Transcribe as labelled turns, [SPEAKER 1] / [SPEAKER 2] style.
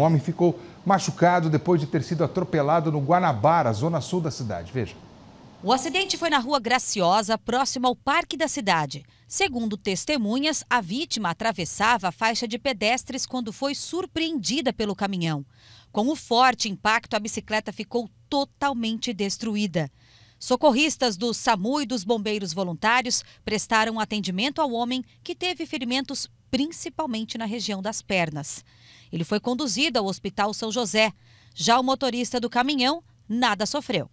[SPEAKER 1] Um homem ficou machucado depois de ter sido atropelado no Guanabara, zona sul da cidade. Veja.
[SPEAKER 2] O acidente foi na rua Graciosa, próximo ao parque da cidade. Segundo testemunhas, a vítima atravessava a faixa de pedestres quando foi surpreendida pelo caminhão. Com o forte impacto, a bicicleta ficou totalmente destruída. Socorristas do SAMU e dos bombeiros voluntários prestaram atendimento ao homem que teve ferimentos principalmente na região das pernas. Ele foi conduzido ao Hospital São José. Já o motorista do caminhão nada sofreu.